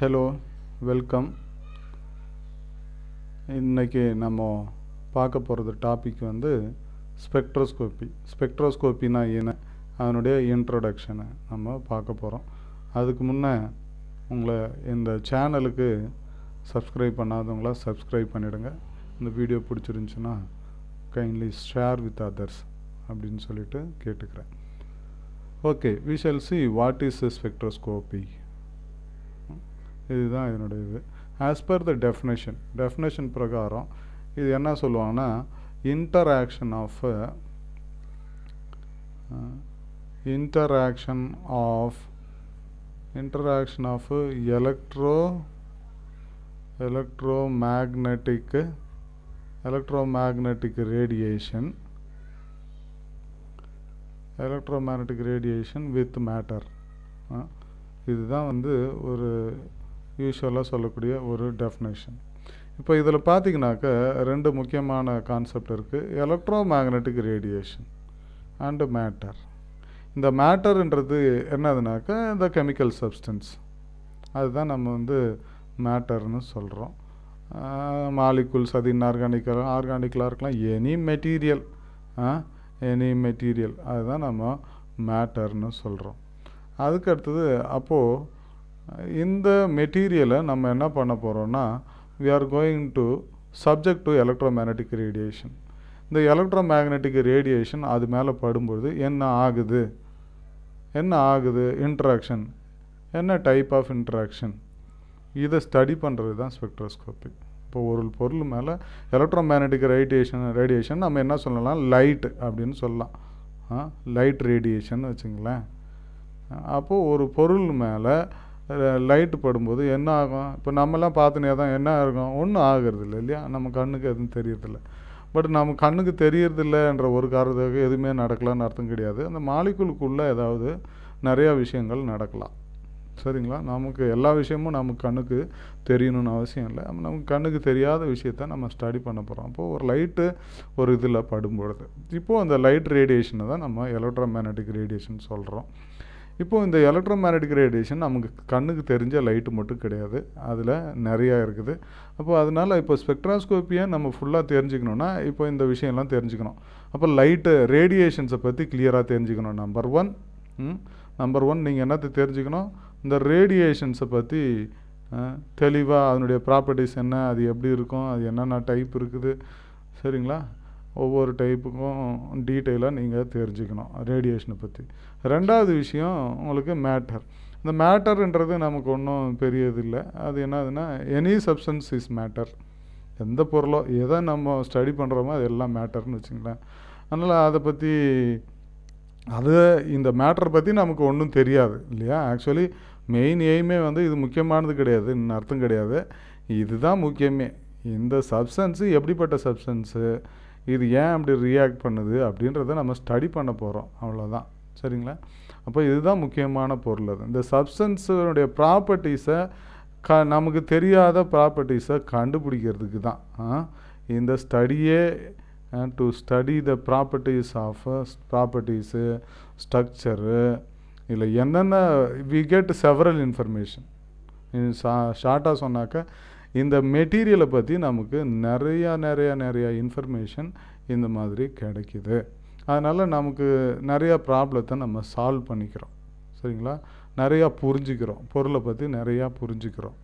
hello welcome இன்றைக்கி நம்ம பார்க்க போகிறது டாபிக் வந்து ஸ்பெக்ட்ரோஸ்கோப்பி ஸ்பெக்ட்ரோஸ்கோப்பினா என்ன அதனுடைய இன்ட்ரொடக்ஷனை நம்ம பார்க்க போகிறோம் அதுக்கு முன்னே உங்களை இந்த சேனலுக்கு சப்ஸ்கிரைப் பண்ணாதவங்கள சப்ஸ்கிரைப் பண்ணிவிடுங்க இந்த வீடியோ பிடிச்சிருந்துச்சுன்னா கைண்ட்லி ஷேர் வித் அதர்ஸ் அப்படின்னு சொல்லிட்டு கேட்டுக்கிறேன் okay we shall see what is spectroscopy இதுதான் என்னுடைய இது as per the definition definition பிரகாரம் இது என்ன சொல்லுவாங்கன்னா interaction of interaction of interaction of electro electromagnetic electromagnetic radiation electromagnetic radiation with matter இதுதான் வந்து ஒரு யூஸ்வலாக சொல்லக்கூடிய ஒரு டெஃபினேஷன் இப்போ இதில் பார்த்தீங்கன்னாக்க ரெண்டு முக்கியமான கான்செப்ட் இருக்குது electromagnetic radiation and matter இந்த மேட்டருன்றது என்னதுனாக்க இந்த கெமிக்கல் சப்ஸ்டன்ஸ் அதுதான் நம்ம வந்து மேட்டர்னு சொல்கிறோம் மாலிகுல்ஸ் அது இன்ஆர்கானிக்காக ஆர்கானிக்கலாக இருக்கலாம் எனி மெட்டீரியல் எனி மெட்டீரியல் அதுதான் நம்ம மேட்டர்னு சொல்கிறோம் அதுக்கு அடுத்தது அப்போது இந்த மெட்டீரியலை நம்ம என்ன பண்ண போகிறோம்னா we are going to subject to electromagnetic radiation இந்த எலக்ட்ரோ மேக்னட்டிக் ரேடியேஷன் அது மேலே படும்பொழுது என்ன ஆகுது என்ன ஆகுது இன்ட்ராக்ஷன் என்ன டைப் ஆஃப் இன்ட்ராக்ஷன் இதை ஸ்டடி பண்ணுறது தான் ஸ்பெக்ட்ரோஸ்கோப்பி இப்போ ஒரு பொருள் மேலே எலக்ட்ரோ மேக்னட்டிக் ரேடியேஷன் ரேடியேஷன் நம்ம என்ன சொல்லலாம் லைட் அப்படின்னு சொல்லலாம் லைட் ரேடியேஷன் வச்சுங்களேன் அப்போது ஒரு பொருள் மேலே லைட்டு படும்போது என்ன ஆகும் இப்போ நம்மலாம் பார்த்துனே தான் என்ன இருக்கும் ஒன்றும் ஆகிறதில்ல இல்லையா நம்ம கண்ணுக்கு எதுவும் தெரியறதில்ல பட் நம்ம கண்ணுக்கு தெரியறதில்லைன்ற ஒரு காரணத்துக்கு எதுவுமே நடக்கலான்னு அர்த்தம் கிடையாது அந்த மாலிகுலுக்குள்ளே ஏதாவது நிறையா விஷயங்கள் நடக்கலாம் சரிங்களா நமக்கு எல்லா விஷயமும் நமக்கு கண்ணுக்கு தெரியணும்னு அவசியம் இல்லை நமக்கு கண்ணுக்கு தெரியாத விஷயத்த நம்ம ஸ்டடி பண்ண போகிறோம் அப்போது ஒரு லைட்டு ஒரு இதில் படும்பொழுது இப்போது அந்த லைட் ரேடியேஷனை தான் நம்ம மேக்னட்டிக் ரேடியேஷன் சொல்கிறோம் இப்போது இந்த எலக்ட்ரோ மேக்னெட்டிக் ரேடியேஷன் நமக்கு கண்ணுக்கு தெரிஞ்ச லைட்டு மட்டும் கிடையாது அதில் நிறையா இருக்குது அப்போது அதனால் இப்போ ஸ்பெக்ட்ராஸ்கோப்பியை நம்ம ஃபுல்லாக தெரிஞ்சுக்கணுன்னா இப்போ இந்த விஷயம்லாம் தெரிஞ்சுக்கணும் அப்போ லைட்டு ரேடியேஷன்ஸை பற்றி கிளியராக தெரிஞ்சுக்கணும் நம்பர் ஒன் நம்பர் ஒன் நீங்கள் என்னத்தை தெரிஞ்சுக்கணும் இந்த ரேடியேஷன்ஸை பற்றி தெளிவாக அதனுடைய ப்ராப்பர்ட்டிஸ் என்ன அது எப்படி இருக்கும் அது என்னென்ன டைப் இருக்குது சரிங்களா ஒவ்வொரு டைப்புக்கும் டீட்டெயிலாக நீங்கள் தெரிஞ்சுக்கணும் ரேடியேஷனை பற்றி ரெண்டாவது விஷயம் உங்களுக்கு மேட்டர் இந்த மேட்டருன்றது நமக்கு ஒன்றும் பெரியது இல்லை அது என்னதுன்னா எனி சப்ஸ்டன்ஸ் இஸ் மேட்டர் எந்த பொருளோ எதை நம்ம ஸ்டடி பண்ணுறோமோ அது எல்லாம் மேட்டர்னு வச்சுங்களேன் அதனால் அதை பற்றி அது இந்த மேட்டரை பற்றி நமக்கு ஒன்றும் தெரியாது இல்லையா ஆக்சுவலி மெயின் எய்மே வந்து இது முக்கியமானது கிடையாது அர்த்தம் கிடையாது இதுதான் முக்கியமே இந்த சப்ஸ்டன்ஸு எப்படிப்பட்ட சப்ஸ்டன்ஸு இது ஏன் அப்படி ரியாக்ட் பண்ணுது அப்படின்றத நம்ம ஸ்டடி பண்ண போகிறோம் அவ்வளோதான் சரிங்களா அப்போ இதுதான் முக்கியமான பொருள் அது இந்த சப்ஸ்டன்ஸுடைய ப்ராப்பர்ட்டிஸை க நமக்கு தெரியாத ப்ராப்பர்ட்டிஸை கண்டுபிடிக்கிறதுக்கு தான் இந்த ஸ்டடியே to study the properties of properties structure இல்லை என்னென்ன வி கெட் செவரல் இன்ஃபர்மேஷன் ஷார்ட்டாக சொன்னாக்க இந்த மெட்டீரியலை பற்றி நமக்கு நிறையா நிறையா நிறையா இன்ஃபர்மேஷன் இந்த மாதிரி கிடைக்கிது அதனால் நமக்கு நிறையா ப்ராப்ளத்தை நம்ம சால்வ் பண்ணிக்கிறோம் சரிங்களா நிறையா புரிஞ்சுக்கிறோம் பொருளை பற்றி நிறையா புரிஞ்சுக்கிறோம்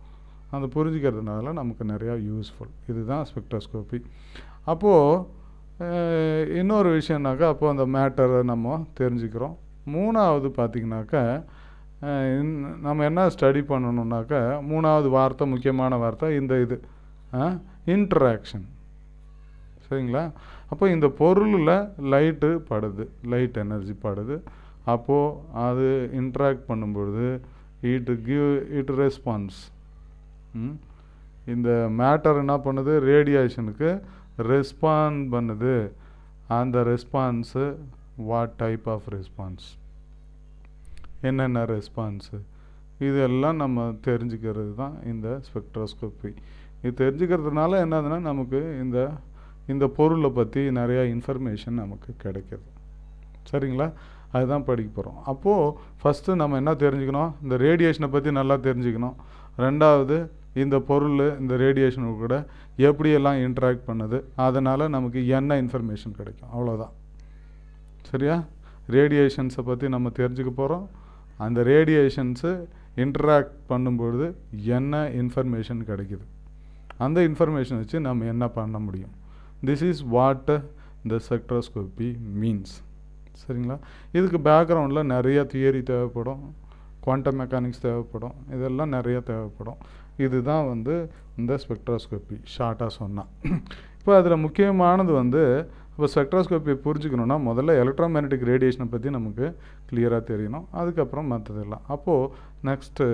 அந்த புரிஞ்சுக்கிறதுனால நமக்கு நிறையா யூஸ்ஃபுல் இதுதான் ஸ்பெக்ட்ரோஸ்கோபி அப்போது இன்னொரு விஷயம்னாக்கா அப்போது அந்த மேட்டரை நம்ம தெரிஞ்சுக்கிறோம் மூணாவது பார்த்திங்கனாக்கா நம்ம என்ன ஸ்டடி பண்ணணுன்னாக்கா மூணாவது வார்த்தை முக்கியமான வார்த்தை இந்த இது இன்ட்ராக்ஷன் சரிங்களா அப்போ இந்த பொருளில் லைட்டு படுது லைட் எனர்ஜி படுது அப்போது அது இன்ட்ராக்ட் பண்ணும்பொழுது இட் கிவ் இட் ரெஸ்பான்ஸ் இந்த மேட்டர் என்ன பண்ணுது ரேடியேஷனுக்கு ரெஸ்பான் பண்ணுது அந்த response what type of response என்னென்ன ரெஸ்பான்ஸு இதெல்லாம் நம்ம தெரிஞ்சுக்கிறது தான் இந்த ஸ்பெக்ட்ரோஸ்கோப்பி இது தெரிஞ்சுக்கிறதுனால என்னதுன்னா நமக்கு இந்த இந்த பொருளை பற்றி நிறையா இன்ஃபர்மேஷன் நமக்கு கிடைக்கிது சரிங்களா அதுதான் படிக்க போகிறோம் அப்போது ஃபஸ்ட்டு நம்ம என்ன தெரிஞ்சுக்கணும் இந்த ரேடியேஷனை பற்றி நல்லா தெரிஞ்சுக்கணும் ரெண்டாவது இந்த பொருள் இந்த ரேடியேஷனு கூட எப்படியெல்லாம் இன்ட்ராக்ட் பண்ணுது அதனால் நமக்கு என்ன இன்ஃபர்மேஷன் கிடைக்கும் அவ்வளோதான் சரியா ரேடியேஷன்ஸை பற்றி நம்ம தெரிஞ்சுக்க போகிறோம் அந்த ரேடியேஷன்ஸு இன்ட்ராக்ட் பண்ணும்பொழுது என்ன இன்ஃபர்மேஷன் கிடைக்கிது அந்த இன்ஃபர்மேஷன் வச்சு நம்ம என்ன பண்ண முடியும் this is what the spectroscopy means சரிங்களா இதுக்கு பேக்ரவுண்டில் நிறைய தியரி தேவைப்படும் குவாண்டம் மெக்கானிக்ஸ் தேவைப்படும் இதெல்லாம் நிறைய தேவைப்படும் இதுதான் வந்து இந்த ஸ்பெக்ட்ரோஸ்கோப்பி ஷார்ட்டாக சொன்னால் இப்போ அதில் முக்கியமானது வந்து இப்போ ஸ்பெக்ட்ராஸ்கோப்பி புரிஞ்சுக்கணுன்னா முதல்ல எலக்ட்ரோமேக்னெட்டிக் ரேடியேஷனை பற்றி நமக்கு கிளியராக தெரியணும் அதுக்கப்புறம் மற்றதெல்லாம் அப்போது நெக்ஸ்ட்டு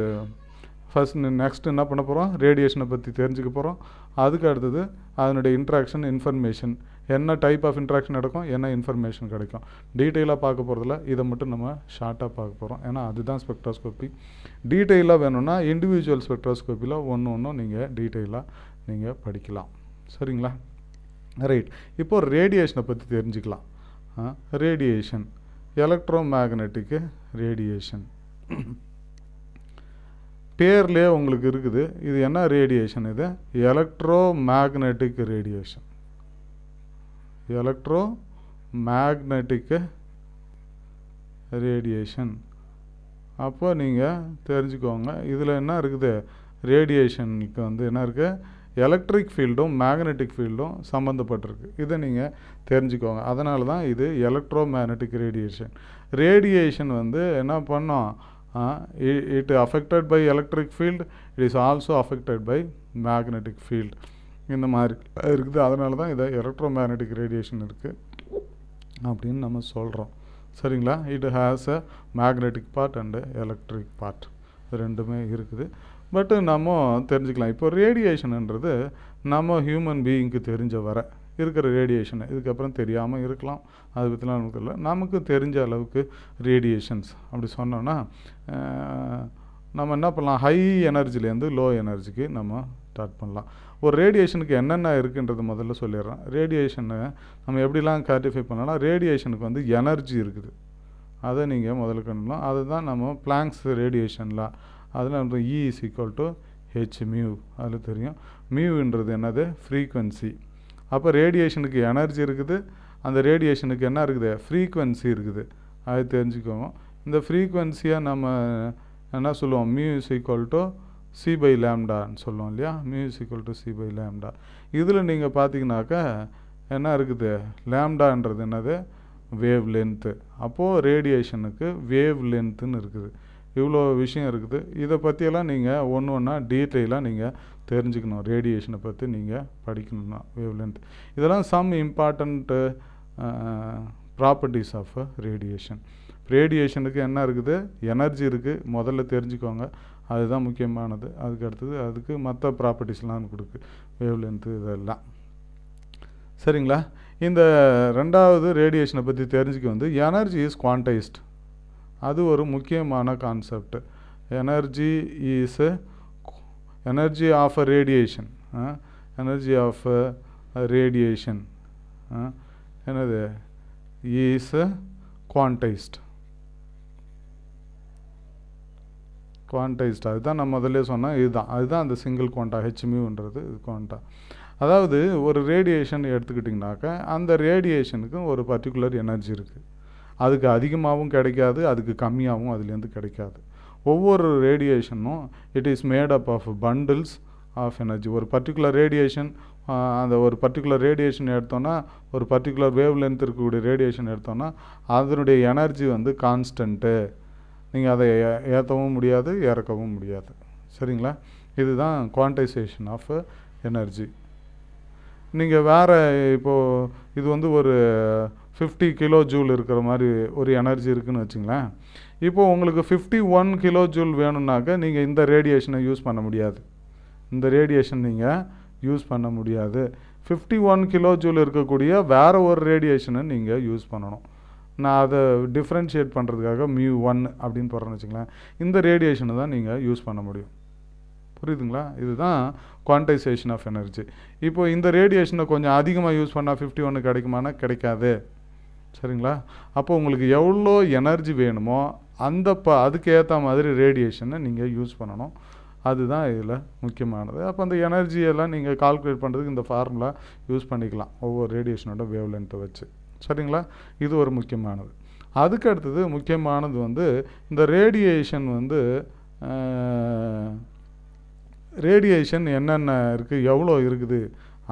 ஃபஸ்ட் நெக்ஸ்ட் என்ன பண்ண போகிறோம் ரேடியேஷனை பற்றி தெரிஞ்சுக்க போகிறோம் அதுக்கு அடுத்தது அதனுடைய இன்ட்ராக்ஷன் இன்ஃபர்மேஷன் என்ன டைப் ஆஃப் இன்ட்ராக்ஷன் நடக்கும் என்ன இன்ஃபர்மேஷன் கிடைக்கும் டீட்டெயிலாக பார்க்க போகிறதில்ல இதை மட்டும் நம்ம ஷார்ட்டாக பார்க்க போகிறோம் ஏன்னா அதுதான் ஸ்பெக்ட்ராஸ்கோப்பி டீட்டெயிலாக வேணும்னா இண்டிவிஜுவல் ஸ்பெக்ட்ராஸ்கோப்பியில் ஒன்று ஒன்றும் நீங்கள் டீட்டெயிலாக நீங்கள் படிக்கலாம் சரிங்களா ரைட் இப்போது ரேடியேஷனை பற்றி தெரிஞ்சுக்கலாம் ரேடியேஷன் எலக்ட்ரோ மேக்னெட்டிக்கு ரேடியேஷன் பேர்லேயே உங்களுக்கு இருக்குது இது என்ன ரேடியேஷன் இது electromagnetic radiation electromagnetic radiation அப்போ நீங்கள் தெரிஞ்சுக்கோங்க இதில் என்ன இருக்குது ரேடியேஷனுக்கு வந்து என்ன இருக்குது எலக்ட்ரிக் ஃபீல்டும் மேக்னெட்டிக் ஃபீல்டும் சம்மந்தப்பட்டிருக்கு இதை நீங்கள் தெரிஞ்சுக்கோங்க அதனால தான் இது எலக்ட்ரோ மேக்னெட்டிக் ரேடியேஷன் ரேடியேஷன் வந்து என்ன பண்ணோம் it affected by electric field it is also affected by magnetic field இந்த மாதிரி இருக்குது அதனால தான் இதை எலக்ட்ரோ மேக்னெட்டிக் ரேடியேஷன் இருக்குது அப்படின்னு நம்ம சொல்கிறோம் சரிங்களா it has a magnetic part and electric part ரெண்டுமே இருக்குது பட்டு நம்ம தெரிஞ்சுக்கலாம் இப்போ ரேடியேஷனுன்றது நம்ம ஹியூமன் பீயிங்க்கு தெரிஞ்ச வர இருக்கிற ரேடியேஷன் இதுக்கப்புறம் தெரியாமல் இருக்கலாம் அது பற்றிலாம் நமக்கு இல்லை நமக்கு தெரிஞ்ச அளவுக்கு ரேடியேஷன்ஸ் அப்படி சொன்னோன்னா நம்ம என்ன பண்ணலாம் ஹை எனர்ஜிலேருந்து லோ எனர்ஜிக்கு நம்ம ஸ்டார்ட் பண்ணலாம் ஒரு ரேடியேஷனுக்கு என்னென்ன இருக்குன்றது முதல்ல சொல்லிடுறோம் ரேடியேஷனை நம்ம எப்படிலாம் கிளாரிஃபை பண்ணலாம் ரேடியேஷனுக்கு வந்து எனர்ஜி இருக்குது அதை நீங்கள் முதல்ல கண்டுலாம் அதுதான் நம்ம பிளாங்க்ஸ் ரேடியேஷனில் அதில் நம்ம E is equal to h mu அதில் தெரியும் மியூன்றது என்னது ஃப்ரீக்குவென்சி அப்போ ரேடியேஷனுக்கு எனர்ஜி இருக்குது அந்த ரேடியேஷனுக்கு என்ன இருக்குது ஃப்ரீக்குவென்சி இருக்குது அது தெரிஞ்சுக்கோங்க இந்த ஃப்ரீக்குவென்சியாக நம்ம என்ன சொல்லுவோம் mu is equal to c by லேம்டான்னு சொல்லுவோம் இல்லையா mu is equal to c by lambda இதில் நீங்கள் பார்த்தீங்கன்னாக்கா என்ன இருக்குது லேம்டான்றது என்னது வேவ் லென்த்து அப்போது ரேடியேஷனுக்கு வேவ் லென்த்துன்னு இருக்குது இவ்வளோ விஷயம் இருக்குது இதை பற்றியெல்லாம் நீங்கள் ஒன்று ஒன்றா டீட்டெயிலாக நீங்கள் தெரிஞ்சுக்கணும் ரேடியேஷனை பற்றி நீங்கள் படிக்கணும்னா வேவ்லென்த் இதெல்லாம் some important properties of radiation ரேடியேஷனுக்கு என்ன இருக்குது எனர்ஜி இருக்குது முதல்ல தெரிஞ்சுக்கோங்க அதுதான் முக்கியமானது அதுக்கு அடுத்தது அதுக்கு மற்ற ப்ராப்பர்ட்டிஸ்லாம் கொடுக்கு வேவ்லென்த்து இதெல்லாம் சரிங்களா இந்த ரெண்டாவது ரேடியேஷனை பற்றி தெரிஞ்சுக்க வந்து எனர்ஜி இஸ் குவான்டைஸ்ட் அது ஒரு முக்கியமான concept energy is energy of a radiation energy of a radiation என்னது இஸ் குவான்டைஸ்ட் குவான்டைஸ்ட் அதுதான் நான் முதல்ல சொன்னேன் இதுதான் அதுதான் அந்த சிங்கிள் குவான்டா ஹெச்மியூன்றது இது குவான்டா அதாவது ஒரு ரேடியேஷன் எடுத்துக்கிட்டிங்கனாக்கா அந்த ரேடியேஷனுக்கும் ஒரு பர்டிகுலர் எனர்ஜி இருக்குது அதுக்கு அதிகமாகவும் கிடைக்காது அதுக்கு கம்மியாகவும் அதுலேருந்து கிடைக்காது ஒவ்வொரு ரேடியேஷனும் it is made up of bundles of energy ஒரு பர்டிகுலர் ரேடியேஷன் அந்த ஒரு பர்டிகுலர் ரேடியேஷன் எடுத்தோன்னா ஒரு பர்டிகுலர் வேவ் லென்த் இருக்கக்கூடிய ரேடியேஷன் எடுத்தோன்னா அதனுடைய எனர்ஜி வந்து கான்ஸ்டன்ட்டு நீங்கள் அதை ஏற்றவும் முடியாது இறக்கவும் முடியாது சரிங்களா இதுதான் குவான்டைசேஷன் ஆஃப் எனர்ஜி நீங்கள் வேறு இப்போது இது வந்து ஒரு ஃபிஃப்டி கிலோ ஜூல் இருக்கிற மாதிரி ஒரு எனர்ஜி இருக்குதுன்னு வச்சுங்களேன் இப்போது உங்களுக்கு ஃபிஃப்டி ஒன் கிலோ ஜூல் வேணும்னாக்க நீங்கள் இந்த ரேடியேஷனை யூஸ் பண்ண முடியாது இந்த ரேடியேஷன் நீங்கள் யூஸ் பண்ண முடியாது ஃபிஃப்டி ஒன் கிலோ ஜூல் இருக்கக்கூடிய வேறு ஒரு ரேடியேஷனை நீங்கள் யூஸ் பண்ணணும் நான் அதை டிஃப்ரென்ஷியேட் பண்ணுறதுக்காக மியூ ஒன் அப்படின்னு போடுறேன்னு வச்சுங்களேன் இந்த ரேடியேஷனை தான் நீங்கள் யூஸ் பண்ண முடியும் புரியுதுங்களா இதுதான் குவான்டைசேஷன் ஆஃப் எனர்ஜி இப்போது இந்த ரேடியேஷனை கொஞ்சம் அதிகமாக யூஸ் பண்ணால் ஃபிஃப்டி ஒன்று கிடைக்குமானா கிடைக்காது சரிங்களா அப்போ உங்களுக்கு எவ்வளோ எனர்ஜி வேணுமோ அந்த ப அதுக்கு ஏற்ற மாதிரி ரேடியேஷனை நீங்கள் யூஸ் பண்ணணும் அதுதான் இதில் முக்கியமானது அப்போ அந்த எனர்ஜியெல்லாம் நீங்கள் கால்குலேட் பண்ணுறதுக்கு இந்த ஃபார்முலா யூஸ் பண்ணிக்கலாம் ஒவ்வொரு ரேடியேஷனோட வேவ் லென்த்தை வச்சு சரிங்களா இது ஒரு முக்கியமானது அதுக்கு அடுத்தது முக்கியமானது வந்து இந்த ரேடியேஷன் வந்து ரேடியேஷன் என்னென்ன இருக்குது எவ்வளோ இருக்குது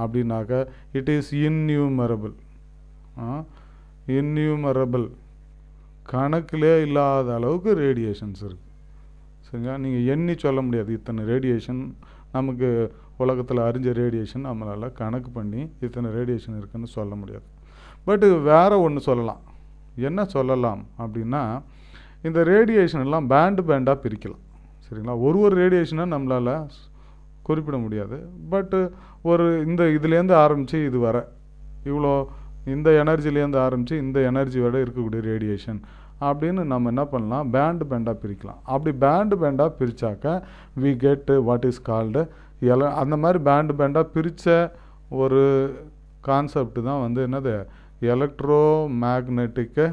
அப்படின்னாக்கா இட் இஸ் இன்யூமரபிள் இன்னியூமரபிள் கணக்கிலே இல்லாத அளவுக்கு ரேடியேஷன்ஸ் இருக்குது சரிங்களா நீங்கள் எண்ணி சொல்ல முடியாது இத்தனை ரேடியேஷன் நமக்கு உலகத்தில் அறிஞ்ச ரேடியேஷன் நம்மளால் கணக்கு பண்ணி இத்தனை ரேடியேஷன் இருக்குதுன்னு சொல்ல முடியாது பட்டு வேறு ஒன்று சொல்லலாம் என்ன சொல்லலாம் அப்படின்னா இந்த ரேடியேஷன்லாம் பேண்டு பேண்டாக பிரிக்கலாம் சரிங்களா ஒரு ஒரு ரேடியேஷனை நம்மளால் குறிப்பிட முடியாது பட்டு ஒரு இந்த இதுலேருந்து ஆரம்பித்து இது வர இவ்வளோ இந்த எனர்ஜிலேருந்து ஆரம்பித்து இந்த எனர்ஜி வரை இருக்கக்கூடிய ரேடியேஷன் அப்படின்னு நம்ம என்ன பண்ணலாம் பேண்டு பேண்டாக பிரிக்கலாம் அப்படி பேண்டு பேண்டாக பிரித்தாக்க we get what is called எல அந்த மாதிரி பேண்டு பேண்டாக பிரித்த ஒரு கான்செப்ட் தான் வந்து என்னது எலக்ட்ரோ மேக்னெட்டிக்கு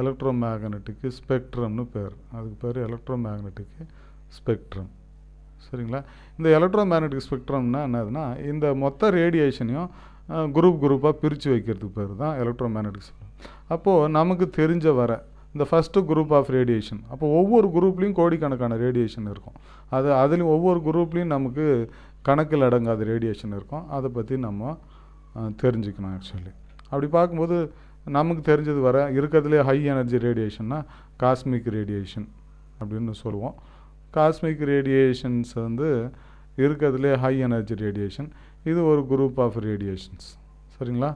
எலக்ட்ரோ மேக்னெட்டிக்கு ஸ்பெக்ட்ரம்னு பேர் அதுக்கு பேர் எலக்ட்ரோ மேக்னெட்டிக்கு ஸ்பெக்ட்ரம் சரிங்களா இந்த எலக்ட்ரோ மேக்னெட்டிக் ஸ்பெக்ட்ரம்னா என்னதுன்னா இந்த மொத்த ரேடியேஷனையும் குரூப் குரூப்பாக பிரித்து வைக்கிறதுக்கு பேர் தான் எலக்ட்ரோ மேக்னட்டிக்ஸ் அப்போது நமக்கு தெரிஞ்ச வர இந்த ஃபஸ்ட்டு குரூப் ஆஃப் ரேடியேஷன் அப்போ ஒவ்வொரு குரூப்லேயும் கோடிக்கணக்கான ரேடியேஷன் இருக்கும் அது அதுலேயும் ஒவ்வொரு குரூப்லேயும் நமக்கு கணக்கில் அடங்காத ரேடியேஷன் இருக்கும் அதை பற்றி நம்ம தெரிஞ்சுக்கணும் ஆக்சுவலி அப்படி பார்க்கும்போது நமக்கு தெரிஞ்சது வர இருக்கிறதுலே ஹை எனர்ஜி ரேடியேஷன்னா காஸ்மிக் ரேடியேஷன் அப்படின்னு சொல்லுவோம் காஸ்மிக் ரேடியேஷன்ஸ் வந்து இருக்கிறதுலே ஹை எனர்ஜி ரேடியேஷன் இது ஒரு குரூப் ஆஃப் ரேடியேஷன்ஸ் சரிங்களா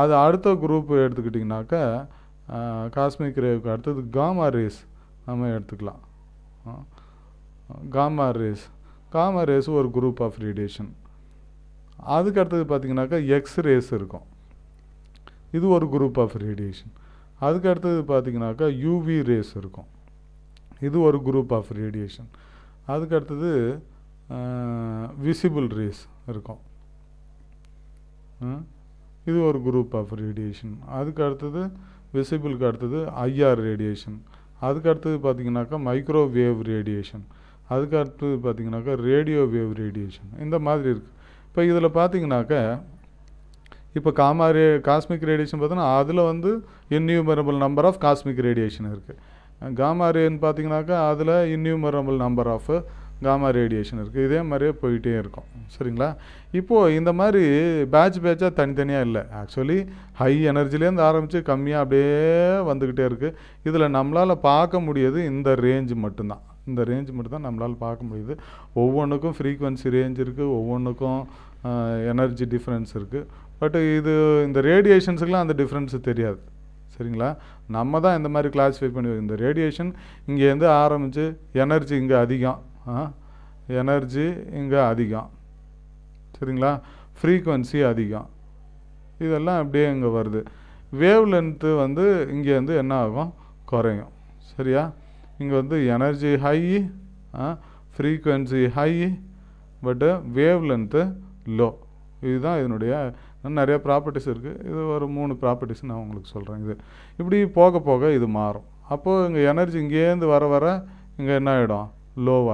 அது அடுத்த குரூப் எடுத்துக்கிட்டிங்கனாக்கா காஸ்மிக் ரேவுக்கு அடுத்தது காமா ரேஸ் நம்ம எடுத்துக்கலாம் காமா ரேஸ் காமா ரேஸ் ஒரு குரூப் ஆஃப் ரேடியேஷன் அதுக்கு அடுத்தது பார்த்திங்கனாக்கா எக்ஸ் ரேஸ் இருக்கும் இது ஒரு குரூப் ஆஃப் ரேடியேஷன் அதுக்கு அடுத்தது பார்த்திங்கனாக்கா யூவி ரேஸ் இருக்கும் இது ஒரு குரூப் ஆஃப் ரேடியேஷன் அதுக்கு அடுத்தது விசிபிள் ரேஸ் இருக்கும் இது ஒரு குரூப் ஆஃப் ரேடியேஷன் அதுக்கு அடுத்தது விசிபிளுக்கு அடுத்தது ஐஆர் ரேடியேஷன் அதுக்கு அடுத்தது பார்த்திங்கனாக்கா மைக்ரோவேவ் ரேடியேஷன் அதுக்கு அடுத்தது பார்த்திங்கனாக்கா ரேடியோ வேவ் ரேடியேஷன் இந்த மாதிரி இருக்குது இப்போ இதில் பார்த்திங்கனாக்கா இப்போ காமா ரே காஸ்மிக் ரேடியேஷன் பார்த்தோன்னா அதில் வந்து innumerable number of cosmic radiation இருக்குது காமா ரேன்னு பார்த்தீங்கன்னாக்கா அதில் innumerable number of gamma radiation இருக்குது இதே மாதிரியே போயிட்டே இருக்கும் சரிங்களா இப்போது இந்த மாதிரி பேட்ச் பேட்சாக தனித்தனியாக இல்லை ஆக்சுவலி ஹை எனர்ஜிலேருந்து ஆரம்பித்து கம்மியாக அப்படியே வந்துக்கிட்டே இருக்குது இதில் நம்மளால் பார்க்க முடியாது இந்த ரேஞ்சு மட்டும்தான் இந்த ரேஞ்ச் மட்டும்தான் நம்மளால் பார்க்க முடியுது ஒவ்வொன்றுக்கும் ஃப்ரீக்குவன்சி ரேஞ்ச் இருக்குது ஒவ்வொன்றுக்கும் எனர்ஜி டிஃப்ரென்ஸ் இருக்குது பட்டு இது இந்த ரேடியேஷன்ஸுக்கெலாம் அந்த டிஃப்ரென்ஸு தெரியாது சரிங்களா நம்ம தான் இந்த மாதிரி கிளாஸிஃபை பண்ணி இந்த ரேடியேஷன் இங்கேருந்து ஆரம்பித்து எனர்ஜி இங்கே அதிகம் எனர்ஜி இங்கே அதிகம் சரிங்களா ஃப்ரீக்குவன்சி அதிகம் இதெல்லாம் அப்படியே இங்கே வருது வேவ் லென்த்து வந்து இங்கே வந்து என்ன ஆகும் குறையும் சரியா இங்கே வந்து energy high frequency high but wavelength low இதுதான் இதனுடைய நிறைய ப்ராப்பர்ட்டிஸ் இருக்குது இது ஒரு மூணு ப்ராப்பர்ட்டிஸ் நான் உங்களுக்கு சொல்கிறேன் இது இப்படி போக போக இது மாறும் அப்போது இங்கே எனர்ஜி இங்கேருந்து வர வர இங்கே என்ன ஆகிடும்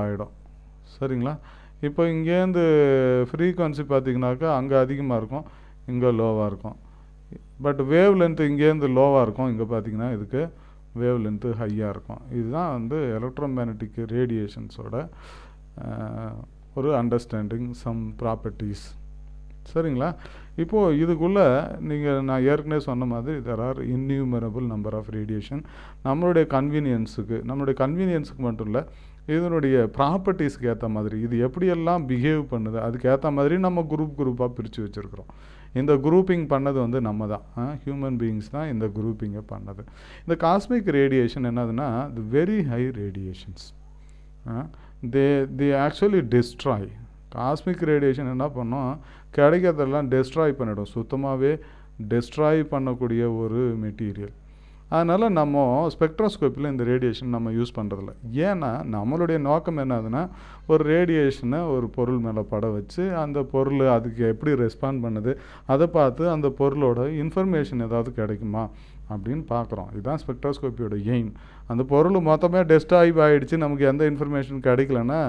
ஆகிடும் சரிங்களா இப்போ இங்கேருந்து ஃப்ரீக்வன்சி பார்த்திங்கனாக்கா அங்கே அதிகமாக இருக்கும் இங்கே லோவாக இருக்கும் பட் வேவ் லென்த்து இங்கேருந்து லோவாக இருக்கும் இங்கே பார்த்திங்கன்னா இதுக்கு வேவ் லென்த்து ஹையாக இருக்கும் இதுதான் வந்து எலக்ட்ரோமேக்னட்டிக் ரேடியேஷன்ஸோட ஒரு அண்டர்ஸ்டாண்டிங் சம் ப்ராப்பர்ட்டிஸ் சரிங்களா இப்போது இதுக்குள்ளே நீங்கள் நான் ஏற்கனவே சொன்ன மாதிரி there are innumerable number of radiation நம்மளுடைய கன்வீனியன்ஸுக்கு நம்மளுடைய கன்வீனியன்ஸுக்கு மட்டும் இல்லை இதனுடைய ப்ராப்பர்ட்டிஸ்க்கு ஏற்ற மாதிரி இது எப்படியெல்லாம் பிஹேவ் பண்ணுது அதுக்கேற்ற மாதிரி நம்ம குரூப் குரூப்பாக பிரித்து வச்சுருக்குறோம் இந்த குரூப்பிங் பண்ணது வந்து நம்ம தான் ஹியூமன் பீயிங்ஸ் தான் இந்த குரூப்பிங்கை பண்ணது இந்த காஸ்மிக் ரேடியேஷன் என்னதுன்னா the very high radiations they the actually destroy cosmic radiation என்ன பண்ணோம் கிடைக்கிறதெல்லாம் டெஸ்ட்ராய் பண்ணிடும் சுத்தமாகவே டெஸ்ட்ராய் பண்ணக்கூடிய ஒரு மெட்டீரியல் அதனால் நம்ம ஸ்பெக்ட்ரோஸ்கோப்பில் இந்த ரேடியேஷன் நம்ம யூஸ் பண்ணுறதில்ல ஏன்னா நம்மளுடைய நோக்கம் என்னதுன்னா ஒரு ரேடியேஷனை ஒரு பொருள் மேலே பட வச்சு அந்த பொருள் அதுக்கு எப்படி ரெஸ்பாண்ட் பண்ணுது அதை பார்த்து அந்த பொருளோட இன்ஃபர்மேஷன் ஏதாவது கிடைக்குமா அப்படின்னு பார்க்குறோம் இதுதான் ஸ்பெக்ட்ரோஸ்கோப்பியோட எய்ம் அந்த பொருள் மொத்தமாக டெஸ்டாய்வ் ஆகிடுச்சு நமக்கு எந்த இன்ஃபர்மேஷன் கிடைக்கலன்னா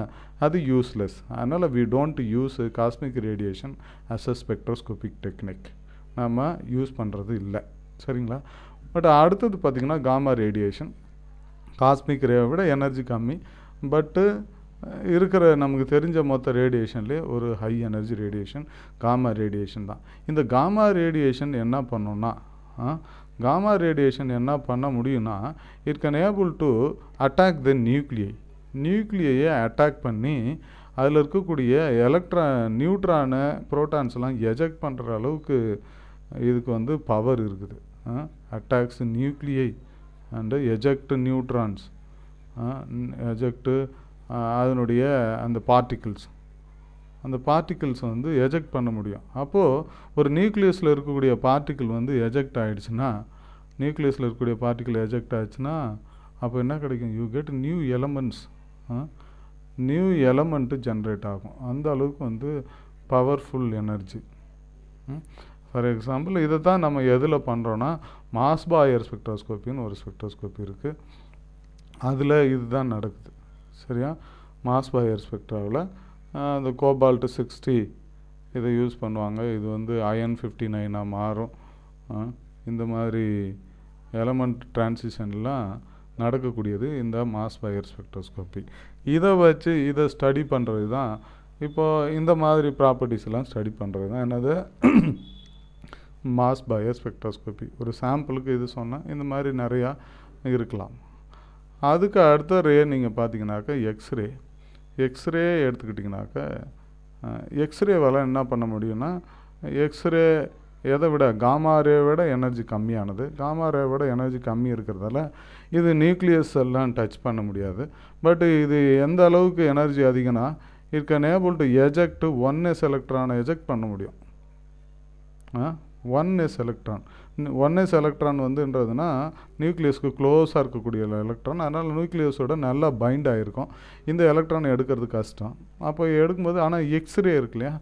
அது யூஸ்லெஸ் அதனால் we don't use cosmic radiation as a spectroscopic technique நம்ம யூஸ் பண்ணுறது இல்லை சரிங்களா பட் அடுத்தது பார்த்திங்கன்னா காமா ரேடியேஷன் காஸ்மிக் ரேவை விட எனர்ஜி கம்மி பட்டு இருக்கிற நமக்கு தெரிஞ்ச மொத்த ரேடியேஷன்லேயே ஒரு high energy radiation gamma radiation தான் இந்த காமா ரேடியேஷன் என்ன பண்ணோன்னா காமா ரேடியேஷன் என்ன பண்ண முடியும்னா it can able to attack the nuclei நியூக்ளியையை அட்டாக் பண்ணி அதில் இருக்கக்கூடிய எலக்ட்ரா நியூட்ரானு ப்ரோட்டான்ஸ்லாம் எஜெக்ட் பண்ணுற அளவுக்கு இதுக்கு வந்து பவர் இருக்குது attacks nuclei and eject neutrons eject அதனுடைய அந்த பார்ட்டிகிள்ஸ் அந்த பார்ட்டிகிள்ஸ் வந்து எஜெக்ட் பண்ண முடியும் அப்போது ஒரு நியூக்ளியஸில் இருக்கக்கூடிய பார்ட்டிக்கிள் வந்து எஜெக்ட் ஆகிடுச்சுன்னா நியூக்ளியஸில் இருக்கக்கூடிய பார்ட்டிக்கிள் எஜெக்ட் ஆச்சுன்னா அப்போ என்ன கிடைக்கும் you get new elements new element generate ஆகும் அந்த அளவுக்கு வந்து பவர்ஃபுல் எனர்ஜி ஃபார் எக்ஸாம்பிள் இதை தான் நம்ம எதில் பண்ணுறோன்னா மாஸ் பாயர் ஸ்பெக்ட்ரோஸ்கோப்பின்னு ஒரு ஸ்பெக்ட்ரோஸ்கோப்பி இருக்குது அதில் இதுதான் நடக்குது சரியா மாஸ் பாயர் ஸ்பெக்ட்ராவில் அந்த கோபால்ட்டு சிக்ஸ்டி இதை யூஸ் பண்ணுவாங்க இது வந்து அயன் ஃபிஃப்டி நைனாக மாறும் இந்த மாதிரி எலமெண்ட் டிரான்சிஷன்லாம் நடக்கக்கூடியது இந்த மாஸ் பயர் ஸ்பெக்ட்ரோஸ்கோப்பி இதை வச்சு இதை ஸ்டடி பண்ணுறது தான் இப்போது இந்த மாதிரி ப்ராப்பர்ட்டிஸ்லாம் ஸ்டடி பண்ணுறது தான் என்னது மாஸ் பயோ ஸ்பெக்ட்ரோஸ்கோபி ஒரு சாம்பிளுக்கு இது சொன்னால் இந்த மாதிரி நிறையா இருக்கலாம் அதுக்கு அடுத்த ரே நீங்கள் பார்த்தீங்கன்னாக்கா எக்ஸ்ரே எக்ஸ்ரே எடுத்துக்கிட்டிங்கனாக்கா எக்ஸ்ரேவால் என்ன பண்ண முடியும்னா எக்ஸ்ரே எதை விட காமா ரே விட எனர்ஜி கம்மியானது காமா ரே விட எனர்ஜி கம்மி இருக்கிறதால இது நியூக்ளியஸ் எல்லாம் டச் பண்ண முடியாது பட் இது எந்த அளவுக்கு எனர்ஜி அதிகம்னா it can able to eject one s எலக்ட்ரானை எஜெக்ட் பண்ண முடியும் one s electron one s electron வந்துன்றதுன்னா நியூக்ளியஸ்க்கு க்ளோஸாக இருக்கக்கூடிய எலக்ட்ரான் அதனால் நியூக்ளியஸோட நல்லா பைண்ட் ஆகிருக்கும் இந்த எலக்ட்ரான் எடுக்கிறது கஷ்டம் அப்போ எடுக்கும்போது ஆனால் எக்ஸ்ரே இருக்கு இல்லையா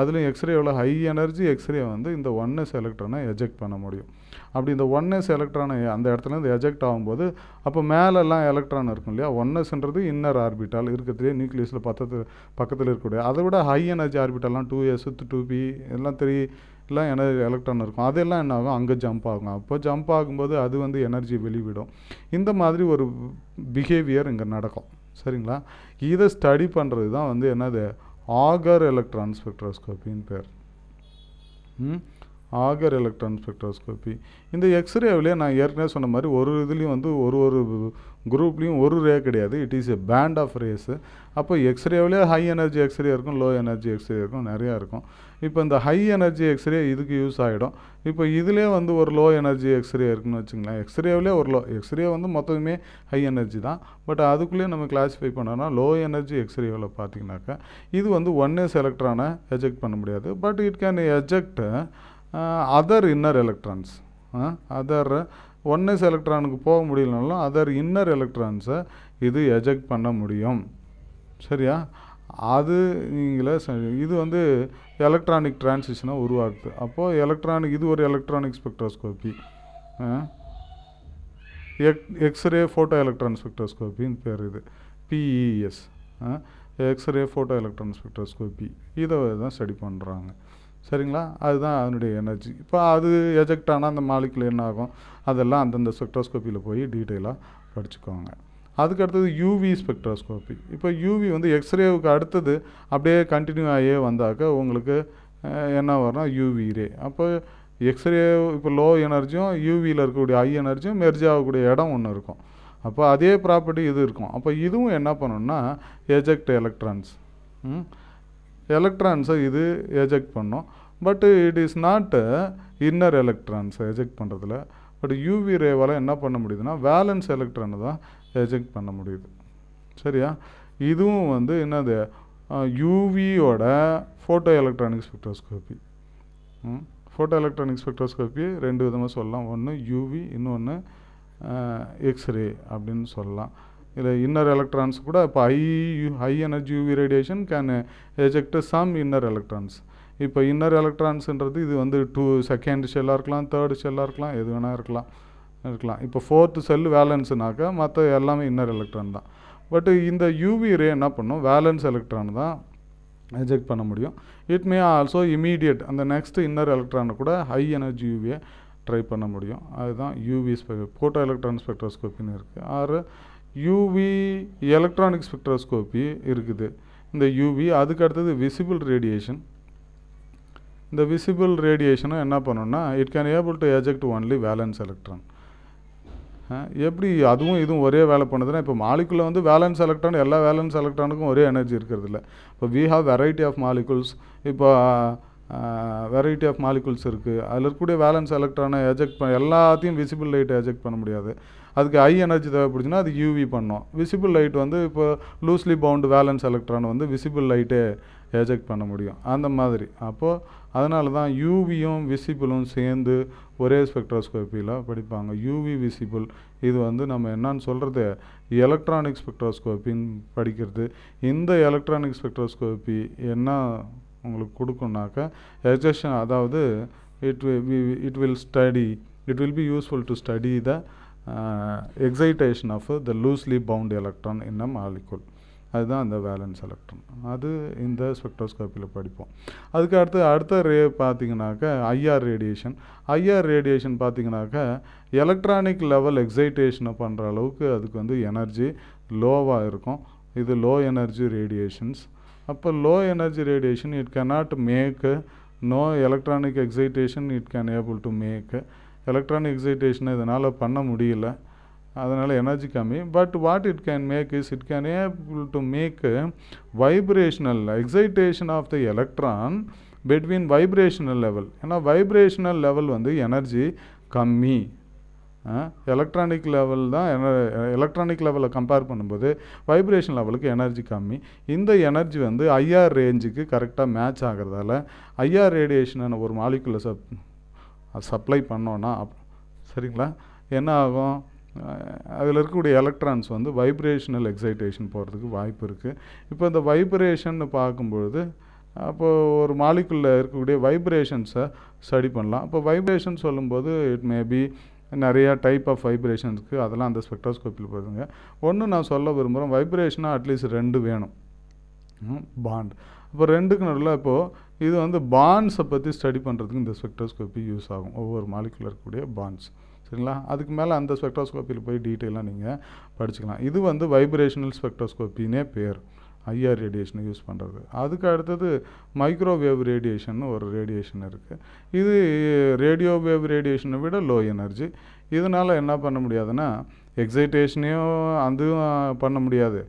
அதுலேயும் எக்ஸ்ரே எவ்வளோ ஹை எனர்ஜி எக்ஸ்ரே வந்து இந்த ஒன் எஸ் எலக்ட்ரானை எஜெக்ட் பண்ண முடியும் அப்படி இந்த ஒன் எஸ் எலக்ட்ரானை அந்த இடத்துலேருந்து எஜெக்ட் ஆகும்போது அப்போ மேலெல்லாம் எலக்ட்ரான் இருக்கும் இல்லையா ஒன்னஸ்ன்றது இன்னர் ஆர்பிட்டால் இருக்கிறதுலேயே நியூக்ளியஸில் பக்கத்து பக்கத்தில் இருக்கக்கூடிய அதை விட ஹை எனர்ஜி ஆர்பிட்டாலாம் டூ எஸ் டூ பி எல்லாம் த்ரீ இல்லை எனர்ஜி எலக்ட்ரான் இருக்கும் அதெல்லாம் என்ன ஆகும் அங்கே ஜம்ப் ஆகும் அப்போ ஜம்ப் ஆகும்போது அது வந்து எனர்ஜி வெளிவிடும் இந்த மாதிரி ஒரு பிஹேவியர் இங்கே நடக்கும் சரிங்களா இதை ஸ்டடி பண்ணுறது தான் வந்து என்னது ஆகர் எலக்ட்ரான் ஸ்பெக்ட்ரோஸ்கோப்பின்னு பேர் ஆகர் எலக்ட்ரான் ஸ்பெக்ட்ரோஸ்கோப்பி இந்த எக்ஸ்ரேவிலே நான் ஏற்கனவே சொன்ன மாதிரி ஒரு இதுலேயும் வந்து ஒரு ஒரு குரூப்லேயும் ஒரு ரே கிடையாது it is a band of rays அப்போ எக்ஸ்ரேவிலே ஹை எனர்ஜி எக்ஸ்ரே இருக்கும் லோ எனர்ஜி எக்ஸ்ரே இருக்கும் நிறையா இருக்கும் இப்போ இந்த ஹை எனர்ஜி எக்ஸ்ரே இதுக்கு யூஸ் ஆகிடும் இப்போ இதிலே வந்து ஒரு லோ எனர்ஜி எக்ஸ்ரே இருக்குன்னு வச்சுங்களேன் எக்ஸ்ரேவிலே ஒரு லோ எக்ஸ்ரே வந்து மொத்தமே ஹை எனர்ஜி தான் பட் அதுக்குள்ளேயே நம்ம கிளாஸிஃபை பண்ணோம்னா லோ எனர்ஜி எக்ஸ்ரேவில் பார்த்தீங்கனாக்கா இது வந்து ஒன்னே எலக்ட்ரானை எஜெக்ட் பண்ண முடியாது but it can eject other inner electrons other one s எலக்ட்ரானுக்கு போக முடியலனாலும் அதர் இன்னர் எலக்ட்ரான்ஸை இது எஜெக்ட் பண்ண முடியும் சரியா அது நீங்களே இது வந்து எலக்ட்ரானிக் டிரான்சிஷனை உருவாக்குது அப்போது எலக்ட்ரானிக் இது ஒரு எலக்ட்ரானிக் ஸ்பெக்ட்ரோஸ்கோப்பி எக் எக்ஸ்ரே ஃபோட்டோ எலக்ட்ரான் ஸ்பெக்ட்ரோஸ்கோப்பின்னு பேர் இது PES X-ray photo electron spectroscopy இதை தான் ஸ்டடி பண்ணுறாங்க சரிங்களா அதுதான் அதனுடைய எனர்ஜி இப்போ அது எஜெக்ட் ஆனால் அந்த மாலிக்கில் என்ன ஆகும் அதெல்லாம் அந்தந்த ஸ்பெக்ட்ரோஸ்கோப்பியில் போய் டீட்டெயிலாக படிச்சுக்கோங்க அதுக்கு அடுத்தது யூவி ஸ்பெக்ட்ரோஸ்கோப்பி இப்போ யூவி வந்து எக்ஸ்ரேவுக்கு அடுத்தது அப்படியே கண்டினியூ ஆகியே வந்தாக்க உங்களுக்கு என்ன வரும்னா யூவி ரே அப்போ எக்ஸ்ரே இப்போ லோ எனர்ஜியும் யூவியில் இருக்கக்கூடிய ஹை எனர்ஜியும் மெர்ஜி ஆகக்கூடிய இடம் ஒன்று இருக்கும் அப்போ அதே ப்ராப்பர்ட்டி இது இருக்கும் அப்போ இதுவும் என்ன பண்ணணும்னா எஜெக்ட் எலக்ட்ரான்ஸ் எலக்ட்ரான்ஸை இது எஜெக்ட் பண்ணும் but it is not inner எலக்ட்ரான்ஸை எஜெக்ட் பண்ணுறதுல பட் யூவி ரேவால் என்ன பண்ண முடியுதுன்னா வேலன்ஸ் எலக்ட்ரானு தான் எஜெக்ட் பண்ண முடியுது சரியா இதுவும் வந்து என்னது யூவியோட photo electronic spectroscopy photo electronic spectroscopy ரெண்டு விதமாக சொல்லலாம் ஒன்று யூவி இன்னொன்று எக்ஸ்ரே அப்படின்னு சொல்லலாம் இதில் இன்னர் எலக்ட்ரான்ஸ் கூட இப்போ high high energy UV radiation can eject some inner electrons இப்போ இன்னர் எலக்ட்ரான்ஸுன்றது இது வந்து டூ செகண்ட் ஷெல்லாக இருக்கலாம் தேர்டு ஷெல்லாக இருக்கலாம் எது வேணால் இருக்கலாம் இருக்கலாம் இப்போ ஃபோர்த்து செல்லு வேலன்ஸுனாக்கா மற்ற எல்லாமே இன்னர் எலக்ட்ரான் தான் பட்டு இந்த யூவி ரே என்ன பண்ணும் வேலன்ஸ் எலக்ட்ரான் தான் எஜெக்ட் பண்ண முடியும் இட் மே ஆல்சோ இமீடியட் அந்த நெக்ஸ்ட் இன்னர் எலக்ட்ரானை கூட ஹை எனர்ஜி யூவியை ட்ரை பண்ண முடியும் அதுதான் யூவி ஸ்பெ ஃபோட்டோ எலக்ட்ரான் ஸ்பெக்ட்ரோஸ்கோப்பின்னு இருக்குது ஆறு யூவி எலக்ட்ரானிக் ஸ்பெக்ட்ரோஸ்கோப்பி இருக்குது இந்த யூவி அதுக்கு அடுத்தது விசிபிள் ரேடியேஷன் இந்த விசிபிள் ரேடியேஷனை என்ன பண்ணணும்னா it can able to eject only valence electron எப்படி அதுவும் இதுவும் ஒரே வேலை பண்ணுதுன்னா இப்போ மாலிகுலில் வந்து வேலன்ஸ் எலக்ட்ரான் எல்லா வேலன்ஸ் எலக்ட்ரானுக்கும் ஒரே எனர்ஜி இருக்கிறது இல்லை இப்போ we have variety of molecules இப்போ வெரைட்டி ஆஃப் மாலிகுல்ஸ் இருக்குது அதில் இருக்கக்கூடிய வேலன்ஸ் எலக்ட்ரானை எஜெக்ட் பண்ண எல்லாத்தையும் விசிபிள் லைட்டை எஜெக்ட் பண்ண முடியாது அதுக்கு ஹை எனர்ஜி தேவைப்படுச்சுன்னா அது யூவி பண்ணோம் விசிபிள் லைட் வந்து இப்போ லூஸ்லி பவுண்டு வேலன்ஸ் எலக்ட்ரான் வந்து விசிபிள் லைட்டே எஜெக்ட் பண்ண முடியும் அந்த மாதிரி அப்போது அதனால தான் யூவியும் விசிபிளும் சேர்ந்து ஒரே ஸ்பெக்ட்ரோஸ்கோப்பியில் படிப்பாங்க யூவி விசிபிள் இது வந்து நம்ம என்னன்னு சொல்கிறது எலக்ட்ரானிக் ஸ்பெக்ட்ரோஸ்கோப்பின்னு படிக்கிறது இந்த எலக்ட்ரானிக் ஸ்பெக்ட்ரோஸ்கோப்பி என்ன உங்களுக்கு கொடுக்கணுனாக்க எஜஷன் அதாவது it it will study it will be useful to study the excitation of the loosely bound electron a molecule அதுதான் அந்த வேலன்ஸ் எலக்ட்ரான் அது இந்த ஸ்பெக்ட்ரோஸ்கோப்பியில் படிப்போம் அதுக்கு அடுத்து அடுத்த ரே பார்த்திங்கனாக்க ஐஆர் ரேடியேஷன் ஐஆர் ரேடியேஷன் பார்த்திங்கனாக்க எலக்ட்ரானிக் லெவல் எக்ஸைட்டேஷனை பண்ணுற அளவுக்கு அதுக்கு வந்து எனர்ஜி லோவாக இருக்கும் இது லோ எனர்ஜி ரேடியேஷன்ஸ் அப்போ low energy radiation it not make no electronic excitation it can able to make electronic excitation இதனால் பண்ண முடியல அதனால் எனர்ஜி கம்மி but what it can make is it can able to make vibrational excitation of the electron between vibrational level ஏன்னா vibrational level வந்து energy கம்மி electronic level தான் என எலக்ட்ரானிக் லெவலை கம்பேர் பண்ணும்போது வைப்ரேஷன் லெவலுக்கு எனர்ஜி கம்மி இந்த எனர்ஜி வந்து ஐஆர் ரேஞ்சுக்கு கரெக்டாக மேட்ச் ஆகிறதால ஐஆர் ரேடியேஷன் ஒரு மாலிகுலை சப் சப்ளை பண்ணோன்னா சரிங்களா என்ன ஆகும் அதில் இருக்கக்கூடிய எலக்ட்ரான்ஸ் வந்து வைப்ரேஷனல் எக்ஸைட்டேஷன் போகிறதுக்கு வாய்ப்பு இருக்குது இப்போ இந்த வைப்ரேஷன் பார்க்கும்பொழுது அப்போது ஒரு மாலிக்குள்ளே இருக்கக்கூடிய வைப்ரேஷன்ஸை ஸ்டடி பண்ணலாம் இப்போ வைப்ரேஷன் சொல்லும்போது இட் மேபி நிறையா டைப் ஆஃப் வைப்ரேஷன்ஸ்க்கு அதெல்லாம் அந்த ஸ்பெக்ட்ரோஸ்கோப்பில் போயிருங்க ஒன்று நான் சொல்ல விரும்புகிறேன் வைப்ரேஷனாக அட்லீஸ்ட் ரெண்டு வேணும் பாண்ட் அப்போ ரெண்டுக்கு நடுவில் இப்போது இது வந்து பாண்ட்ஸை பற்றி ஸ்டடி பண்ணுறதுக்கு இந்த ஸ்பெக்ட்ரோஸ்கோப்பி யூஸ் ஆகும் ஒவ்வொரு மாலிக்குள்ள இருக்கக்கூடிய பாண்ட்ஸ் சரிங்களா அதுக்கு மேலே அந்த ஸ்பெக்ட்ரோஸ்கோப்பியில் போய் டீட்டெயிலாக நீங்கள் படிச்சுக்கலாம் இது வந்து வைப்ரேஷனல் ஸ்பெக்ட்ரோஸ்கோப்பினே பேர் ஐஆர் ரேடியேஷனை யூஸ் பண்ணுறது அதுக்கு அடுத்தது மைக்ரோவேவ் ரேடியேஷன் ஒரு ரேடியேஷன் இருக்குது இது ரேடியோ வேவ் ரேடியேஷனை விட லோ எனர்ஜி இதனால் என்ன பண்ண முடியாதுன்னா எக்ஸைட்டேஷனையும் அதுவும் பண்ண முடியாது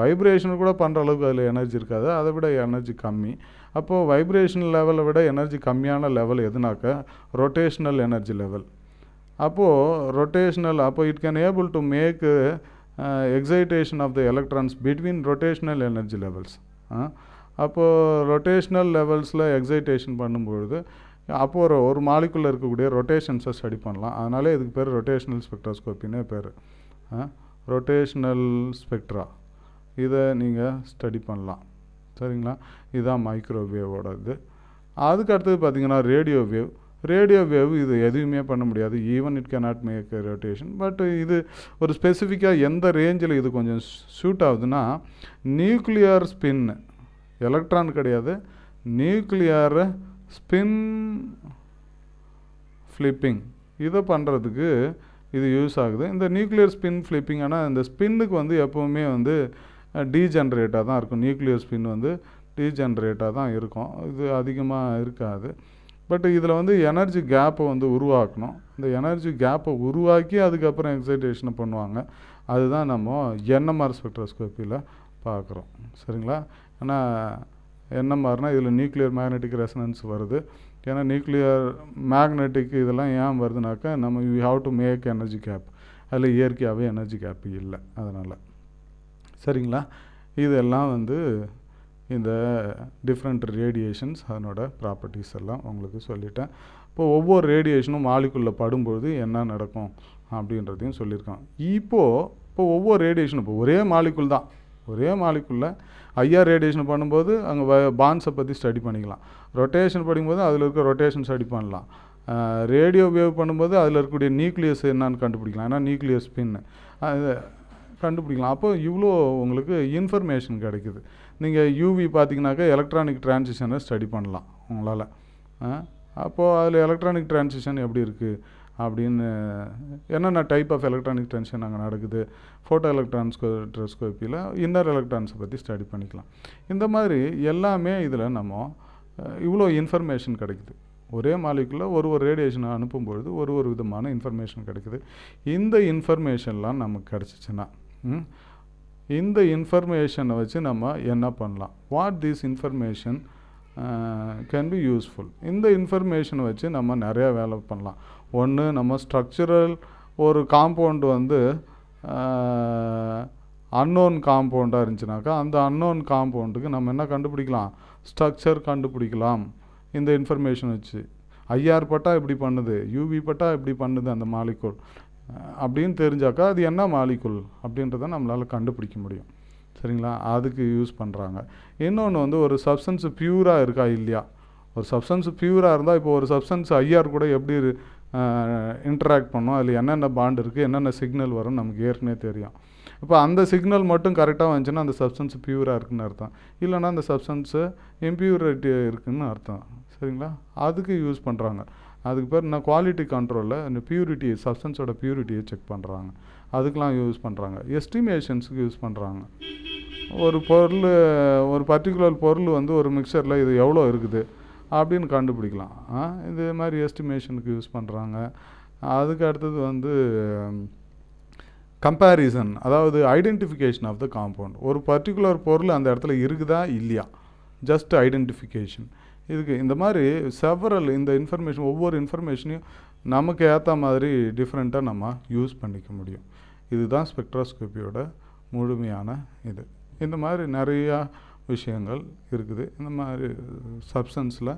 வைப்ரேஷன் கூட பண்ணுற அளவுக்கு அதில் எனர்ஜி இருக்காது அதை விட எனர்ஜி கம்மி அப்போது வைப்ரேஷன் லெவலை விட எனர்ஜி கம்மியான லெவல் எதுனாக்கா ரொட்டேஷ்னல் எனர்ஜி லெவல் அப்போது ரொட்டேஷ்னல் அப்போ it can able to make excitation of the electrons between rotational energy levels அப்போது ரொட்டேஷ்னல் லெவல்ஸில் எக்ஸைட்டேஷன் பண்ணும்பொழுது அப்போது ஒரு ஒரு மாலிக்குள்ளே இருக்கக்கூடிய ரொட்டேஷன்ஸை ஸ்டடி பண்ணலாம் அதனால் இதுக்கு பேர் ரொட்டேஷ்னல் ஸ்பெக்ட்ராஸ்கோப்பின்னே பேர் ரொட்டேஷ்னல் ஸ்பெக்ட்ரா இதை நீங்கள் ஸ்டடி பண்ணலாம் சரிங்களா இதுதான் மைக்ரோவேவோட இது அதுக்கு அடுத்தது பார்த்திங்கன்னா ரேடியோ வேவ் ரேடியோ வேவ் இது எதுவுமே பண்ண முடியாது even it can not make rotation but இது ஒரு ஸ்பெசிஃபிக்காக எந்த ரேஞ்சில் இது கொஞ்சம் ஷூட் ஆகுதுன்னா நியூக்ளியர் ஸ்பின் எலக்ட்ரான் கிடையாது நியூக்ளியர் ஸ்பின் ஃப்ளிப்பிங் இதை பண்ணுறதுக்கு இது யூஸ் ஆகுது இந்த நியூக்ளியர் ஸ்பின் ஃப்ளிப்பிங் ஆனால் இந்த ஸ்பின்னுக்கு வந்து எப்போவுமே வந்து டீஜென்ரேட்டாக தான் இருக்கும் நியூக்ளியர் ஸ்பின் வந்து டீஜென்ரேட்டாக தான் இருக்கும் இது அதிகமாக இருக்காது பட் இதில் வந்து எனர்ஜி கேப்பை வந்து உருவாக்கணும் இந்த எனர்ஜி கேப்பை உருவாக்கி அதுக்கப்புறம் எக்ஸைட்டேஷனை பண்ணுவாங்க அதுதான் நம்ம என்எம்ஆர் ஸ்பெக்ட்ரோஸ்கோப்பியில் பார்க்குறோம் சரிங்களா ஏன்னா என்எம்ஆர்னால் இதில் நியூக்ளியர் மேக்னெட்டிக் ரெசனன்ஸ் வருது ஏன்னா நியூக்ளியர் மேக்னெட்டிக் இதெல்லாம் ஏன் வருதுனாக்கா நம்ம you have to make energy gap அதில் இயற்கையாகவே எனர்ஜி கேப் இல்லை அதனால் சரிங்களா இதெல்லாம் வந்து இந்த டிஃப்ரெண்ட் ரேடியேஷன்ஸ் அதனோட ப்ராப்பர்ட்டிஸ் எல்லாம் உங்களுக்கு சொல்லிட்டேன் இப்போ ஒவ்வொரு ரேடியேஷனும் மாலிக்குள்ளே படும்பொழுது என்ன நடக்கும் அப்படின்றதையும் சொல்லியிருக்கான் இப்போது இப்போ ஒவ்வொரு ரேடியேஷனும் இப்போ ஒரே மாலிக்குள் தான் ஒரே மாலிக்குள்ள ஐயா ரேடியேஷன் பண்ணும்போது அங்கே பான்ஸை பற்றி ஸ்டடி பண்ணிக்கலாம் ரொட்டேஷன் படிக்கும்போது அதில் இருக்க ரொட்டேஷன் ஸ்டடி பண்ணலாம் ரேடியோ வேவ் பண்ணும்போது அதில் இருக்கக்கூடிய நியூக்ளியஸ் என்னான்னு கண்டுபிடிக்கலாம் ஏன்னா நியூக்ளியஸ் பின்னு கண்டுபிடிக்கலாம் அப்போது இவ்வளோ உங்களுக்கு இன்ஃபர்மேஷன் கிடைக்குது நீங்கள் யூவி பார்த்தீங்கனாக்கா எலக்ட்ரானிக் டிரான்சிஷனை ஸ்டடி பண்ணலாம் உங்களால் அப்போது அதில் எலக்ட்ரானிக் டிரான்சிஷன் எப்படி இருக்குது அப்படின்னு என்னென்ன டைப் ஆஃப் எலக்ட்ரானிக் டிரான்சிஷன் அங்கே நடக்குது ஃபோட்டோ எலக்ட்ரான்ஸ்கோ ட்ரெஸ்கோப்பியில் இன்னர் எலக்ட்ரான்ஸை பற்றி ஸ்டடி பண்ணிக்கலாம் இந்த மாதிரி எல்லாமே இதில் நம்ம இவ்வளோ இன்ஃபர்மேஷன் கிடைக்குது ஒரே மாலிக்குள்ளே ஒரு ஒரு ரேடியேஷனை அனுப்பும்பொழுது ஒரு ஒரு விதமான இன்ஃபர்மேஷன் கிடைக்குது இந்த இன்ஃபர்மேஷன்லாம் நமக்கு கிடச்சிச்சின்னா இந்த இன்ஃபர்மேஷனை வச்சு நம்ம என்ன பண்ணலாம் what this information can be useful இந்த இன்ஃபர்மேஷனை வச்சு நம்ம நிறையா வேலை பண்ணலாம் ஒன்று நம்ம ஸ்ட்ரக்சரல் ஒரு காம்பவுண்டு வந்து அன்னோன் uh, காம்பவுண்டாக இருந்துச்சுனாக்கா அந்த அன்னோன் காம்பவுண்டுக்கு நம்ம என்ன கண்டுபிடிக்கலாம் ஸ்ட்ரக்சர் கண்டுபிடிக்கலாம் இந்த இன்ஃபர்மேஷன் வச்சு ஐஆர் பட்டா இப்படி பண்ணுது யூவி பட்டா இப்படி பண்ணுது அந்த மாலிகூல் அப்படின்னு தெரிஞ்சாக்கா அது என்ன மாலிக்குள் அப்படின்றத நம்மளால் கண்டுபிடிக்க முடியும் சரிங்களா அதுக்கு யூஸ் பண்ணுறாங்க இன்னொன்று வந்து ஒரு சப்ஸ்டன்ஸ் பியூராக இருக்கா இல்லையா ஒரு சப்ஸ்டன்ஸ் பியூராக இருந்தால் இப்போ ஒரு சப்ஸ்டன்ஸ் ஐஆர் கூட எப்படி இன்டராக்ட் பண்ணும் அதில் என்னென்ன பாண்ட் இருக்குது என்னென்ன சிக்னல் வரும்னு நமக்கு ஏற்கனவே தெரியும் இப்போ அந்த சிக்னல் மட்டும் கரெக்டாக வந்துச்சுன்னா அந்த சப்ஸ்டன்ஸ் பியூராக இருக்குன்னு அர்த்தம் இல்லைனா அந்த சப்ஸ்டன்ஸு இம்பியூரிட்டி இருக்குதுன்னு அர்த்தம் சரிங்களா அதுக்கு யூஸ் பண்ணுறாங்க அதுக்கு பேர் என்ன குவாலிட்டி கண்ட்ரோலில் இந்த பியூரிட்டி சப்ஸ்டன்ஸோட பியூரிட்டியை செக் பண்ணுறாங்க அதுக்கெலாம் யூஸ் பண்ணுறாங்க எஸ்டிமேஷன்ஸுக்கு யூஸ் பண்ணுறாங்க ஒரு பொருள் ஒரு பர்டிகுலர் பொருள் வந்து ஒரு மிக்சரில் இது எவ்வளோ இருக்குது அப்படின்னு கண்டுபிடிக்கலாம் இது மாதிரி எஸ்டிமேஷனுக்கு யூஸ் பண்ணுறாங்க அதுக்கு அடுத்தது வந்து கம்பேரிசன் அதாவது ஐடென்டிஃபிகேஷன் ஆஃப் த காம்பவுண்ட் ஒரு பர்டிகுலர் பொருள் அந்த இடத்துல இருக்குதா இல்லையா ஜஸ்ட் ஐடென்டிஃபிகேஷன் இதுக்கு இந்த மாதிரி செவரல் இந்த இன்ஃபர்மேஷன் ஒவ்வொரு இன்ஃபர்மேஷனையும் நமக்கு ஏற்ற மாதிரி டிஃப்ரெண்ட்டாக நம்ம யூஸ் பண்ணிக்க முடியும் இதுதான் ஸ்பெக்ட்ராஸ்கோப்பியோட முழுமையான இது இந்த மாதிரி நிறையா விஷயங்கள் இருக்குது இந்த மாதிரி சப்ஸ்டன்ஸில்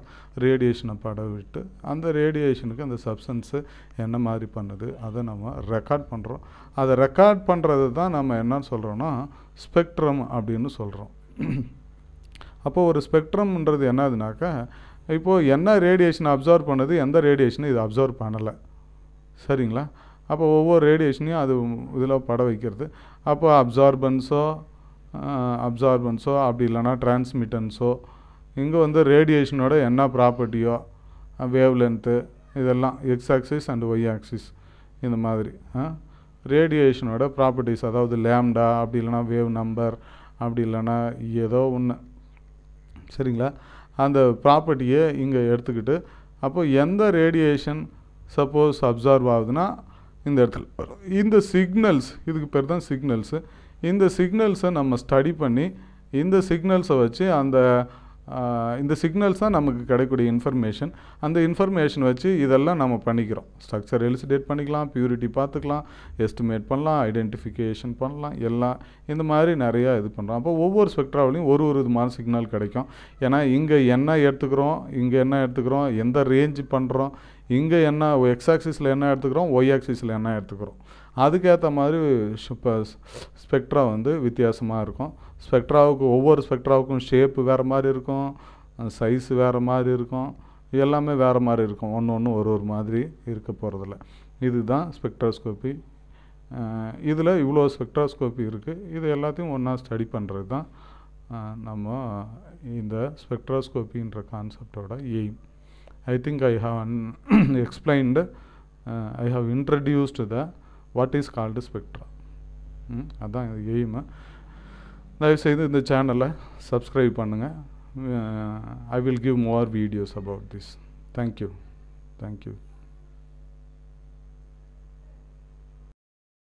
ரேடியேஷனை பட விட்டு அந்த ரேடியேஷனுக்கு அந்த சப்ஸ்டன்ஸு என்ன மாதிரி பண்ணுது அதை நம்ம ரெக்கார்ட் பண்ணுறோம் அதை ரெக்கார்ட் பண்ணுறது தான் நம்ம என்னன்னு சொல்கிறோன்னா ஸ்பெக்ட்ரம் அப்படின்னு சொல்கிறோம் அப்போது ஒரு ஸ்பெக்ட்ரம்ன்றது என்னதுனாக்கா இப்போது என்ன ரேடியேஷன் அப்சர்வ் பண்ணுது எந்த ரேடியேஷனும் இது அப்சர்வ் பண்ணலை சரிங்களா அப்போ ஒவ்வொரு ரேடியேஷனையும் அது இதில் பட வைக்கிறது அப்போ அப்சார்பன்ஸோ அப்சார்பன்ஸோ அப்படி இல்லைனா டிரான்ஸ்மிட்டன்ஸோ இங்கே வந்து ரேடியேஷனோட என்ன ப்ராப்பர்ட்டியோ வேவ் லென்த்து இதெல்லாம் X axis and Y axis இந்த மாதிரி ரேடியேஷனோட ப்ராப்பர்ட்டிஸ் அதாவது லேம்டா அப்படி இல்லைனா வேவ் நம்பர் அப்படி இல்லைனா ஏதோ ஒன்று சரிங்களா அந்த ப்ராப்பர்ட்டியை இங்கே எடுத்துக்கிட்டு அப்போ எந்த ரேடியேஷன் சப்போஸ் அப்சார்வ் ஆகுதுன்னா இந்த இடத்துல வரும் இந்த சிக்னல்ஸ் இதுக்கு பேர் தான் சிக்னல்ஸு இந்த சிக்னல்ஸை நம்ம ஸ்டடி பண்ணி இந்த சிக்னல்ஸை வச்சு அந்த இந்த சிக்னல்ஸ் தான் நமக்கு கிடைக்கக்கூடிய இன்ஃபர்மேஷன் அந்த இன்ஃபர்மேஷன் வச்சு இதெல்லாம் நம்ம பண்ணிக்கிறோம் ஸ்ட்ரக்சர் எலிசிடேட் பண்ணிக்கலாம் பியூரிட்டி பார்த்துக்கலாம் எஸ்டிமேட் பண்ணலாம் ஐடென்டிஃபிகேஷன் பண்ணலாம் எல்லாம் இந்த மாதிரி நிறையா இது பண்ணுறோம் அப்போ ஒவ்வொரு ஸ்பெக்ட்ராவிலையும் ஒரு ஒரு விதமான சிக்னல் கிடைக்கும் ஏன்னா இங்கே என்ன எடுத்துக்கிறோம் இங்கே என்ன எடுத்துக்கிறோம் எந்த ரேஞ்ச் பண்ணுறோம் இங்கே என்ன எக்ஸ் ஆக்சிஸில் என்ன எடுத்துக்கிறோம் ஒய் ஆக்சிஸில் என்ன எடுத்துக்கிறோம் அதுக்கேற்ற மாதிரி இப்போ ஸ்பெக்ட்ரா வந்து வித்தியாசமாக இருக்கும் ஸ்பெக்ட்ராவுக்கு ஒவ்வொரு ஸ்பெக்ட்ராவுக்கும் ஷேப்பு வேறு மாதிரி இருக்கும் சைஸு வேறு மாதிரி இருக்கும் எல்லாமே வேறு மாதிரி இருக்கும் ஒன்று ஒன்று ஒரு ஒரு மாதிரி இருக்க போகிறதில்ல இதுதான் ஸ்பெக்ட்ராஸ்கோப்பி இதில் இவ்வளோ ஸ்பெக்ட்ராஸ்கோப்பி இருக்குது இது எல்லாத்தையும் ஒன்றா ஸ்டடி பண்ணுறது தான் நம்ம இந்த ஸ்பெக்ட்ராஸ்கோப்பின்ற கான்செப்டோட aim I think I have an explained I have introduced the what is called spectra அதுதான் எய்மு தயவுசெய்து இந்த சேனலை சப்ஸ்கிரைப் பண்ணுங்கள் I will give more videos about this thank you thank you